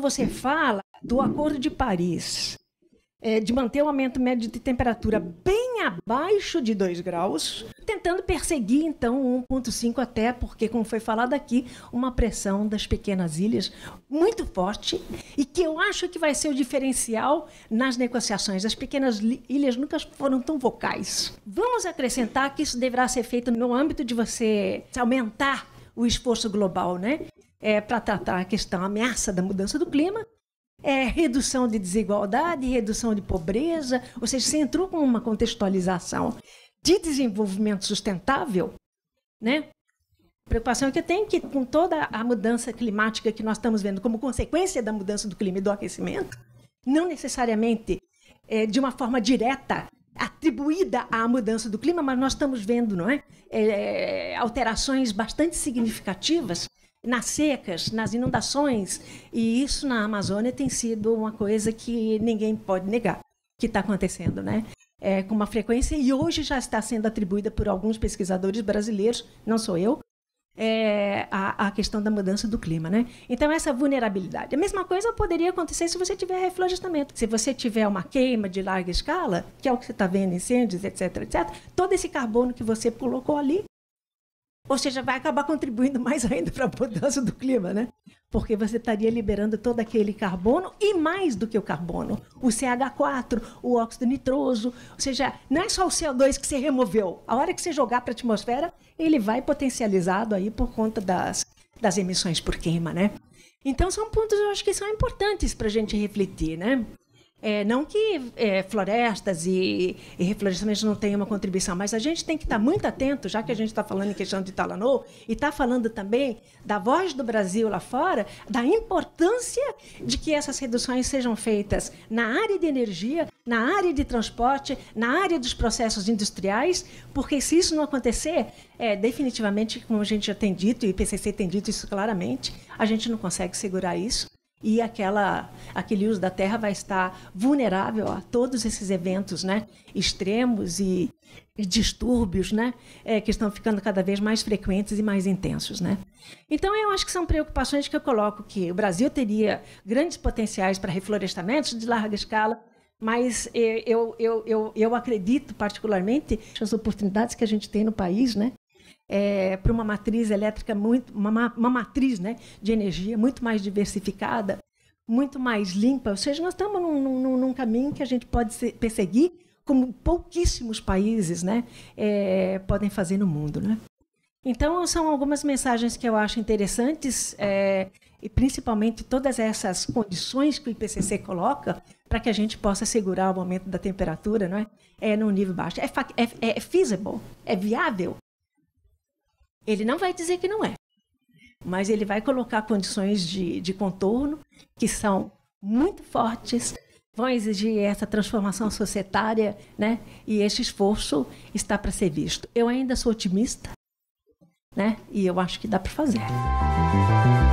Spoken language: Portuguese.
quando você fala do Acordo de Paris, é, de manter o aumento médio de temperatura bem abaixo de 2 graus, tentando perseguir então 1,5 até, porque, como foi falado aqui, uma pressão das pequenas ilhas muito forte e que eu acho que vai ser o diferencial nas negociações. As pequenas ilhas nunca foram tão vocais. Vamos acrescentar que isso deverá ser feito no âmbito de você aumentar o esforço global, né? é, para tratar a questão a ameaça da mudança do clima, é, redução de desigualdade, redução de pobreza, ou seja, você entrou com uma contextualização de desenvolvimento sustentável, né? Preocupação que eu tenho é que com toda a mudança climática que nós estamos vendo como consequência da mudança do clima e do aquecimento, não necessariamente é, de uma forma direta atribuída à mudança do clima, mas nós estamos vendo, não é? é alterações bastante significativas nas secas, nas inundações. E isso na Amazônia tem sido uma coisa que ninguém pode negar que está acontecendo, né? É, com uma frequência e hoje já está sendo atribuída por alguns pesquisadores brasileiros, não sou eu, é, a, a, questão da mudança do clima, né? Então essa vulnerabilidade. A mesma coisa poderia acontecer se você tiver reflorestamento, se você tiver uma queima de larga escala, que é o que você está vendo incêndios, etc, etc. Todo esse carbono que você colocou ali ou seja, vai acabar contribuindo mais ainda para a mudança do clima, né? Porque você estaria liberando todo aquele carbono e mais do que o carbono. O CH4, o óxido nitroso. Ou seja, não é só o CO2 que você removeu. A hora que você jogar para a atmosfera, ele vai potencializado aí por conta das, das emissões por queima, né? Então são pontos, eu acho que são importantes para a gente refletir, né? É, não que é, florestas e, e reflorestamentos não tenham uma contribuição, mas a gente tem que estar muito atento, já que a gente está falando em questão de Talanô, e está falando também da voz do Brasil lá fora, da importância de que essas reduções sejam feitas na área de energia, na área de transporte, na área dos processos industriais, porque se isso não acontecer, é, definitivamente, como a gente já tem dito, e o IPCC tem dito isso claramente, a gente não consegue segurar isso e aquela, aquele uso da terra vai estar vulnerável a todos esses eventos né, extremos e, e distúrbios né, é, que estão ficando cada vez mais frequentes e mais intensos. Né? Então, eu acho que são preocupações que eu coloco que o Brasil teria grandes potenciais para reflorestamentos de larga escala, mas eh, eu, eu, eu, eu acredito particularmente nas oportunidades que a gente tem no país, né? é, para uma matriz elétrica muito uma, uma matriz né, de energia muito mais diversificada, muito mais limpa. Ou seja, nós estamos num, num, num caminho que a gente pode se, perseguir, como pouquíssimos países né, é, podem fazer no mundo. Né? Então, são algumas mensagens que eu acho interessantes, é, e principalmente todas essas condições que o IPCC coloca para que a gente possa segurar o aumento da temperatura não é? É, num nível baixo. É, é, é feasible, é viável ele não vai dizer que não é, mas ele vai colocar condições de, de contorno que são muito fortes, vão exigir essa transformação societária, né? E esse esforço está para ser visto. Eu ainda sou otimista, né? E eu acho que dá para fazer.